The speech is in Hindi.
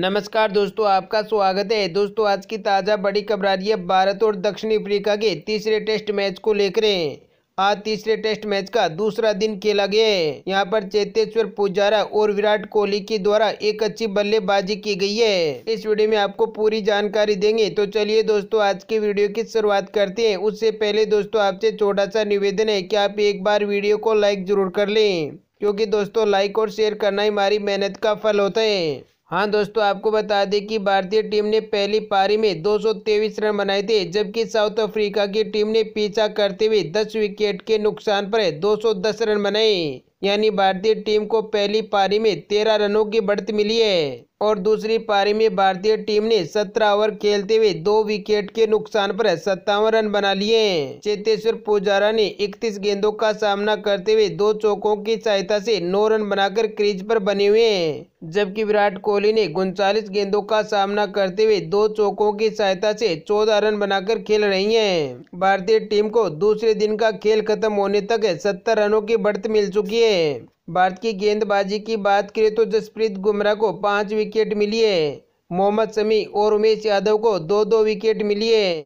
नमस्कार दोस्तों आपका स्वागत है दोस्तों आज की ताज़ा बड़ी खबरारी भारत और दक्षिण अफ्रीका के तीसरे टेस्ट मैच को लेकर आज तीसरे टेस्ट मैच का दूसरा दिन खेला गया है यहाँ पर चेतेश्वर पुजारा और विराट कोहली के द्वारा एक अच्छी बल्लेबाजी की गई है इस वीडियो में आपको पूरी जानकारी देंगे तो चलिए दोस्तों आज के वीडियो की शुरुआत करते हैं उससे पहले दोस्तों आपसे छोटा सा निवेदन है कि आप एक बार वीडियो को लाइक जरूर कर लें क्योंकि दोस्तों लाइक और शेयर करना ही हमारी मेहनत का फल होता है हाँ दोस्तों आपको बता दें कि भारतीय टीम ने पहली पारी में दो रन बनाए थे जबकि साउथ अफ्रीका की टीम ने पीछा करते हुए 10 विकेट के नुकसान पर 210 रन बनाए यानी भारतीय टीम को पहली पारी में तेरह रनों की बढ़त मिली है और दूसरी पारी में भारतीय टीम ने सत्रह ओवर खेलते हुए दो विकेट के नुकसान पर सत्तावन रन बना लिए चेतेश्वर पुजारा ने इकतीस गेंदों का सामना करते हुए दो चौकों की सहायता से नौ रन बनाकर क्रीज पर बने हुए हैं जबकि विराट कोहली ने उनचालीस गेंदों का सामना करते हुए दो चौकों की सहायता से चौदह रन बनाकर खेल रही है भारतीय टीम को दूसरे दिन का खेल खत्म होने तक सत्तर रनों की बढ़त मिल चुकी है भारत की गेंदबाजी की बात करें तो जसप्रीत बुमराह को पाँच विकेट मिली है मोहम्मद शमी और उमेश यादव को दो दो विकेट मिली है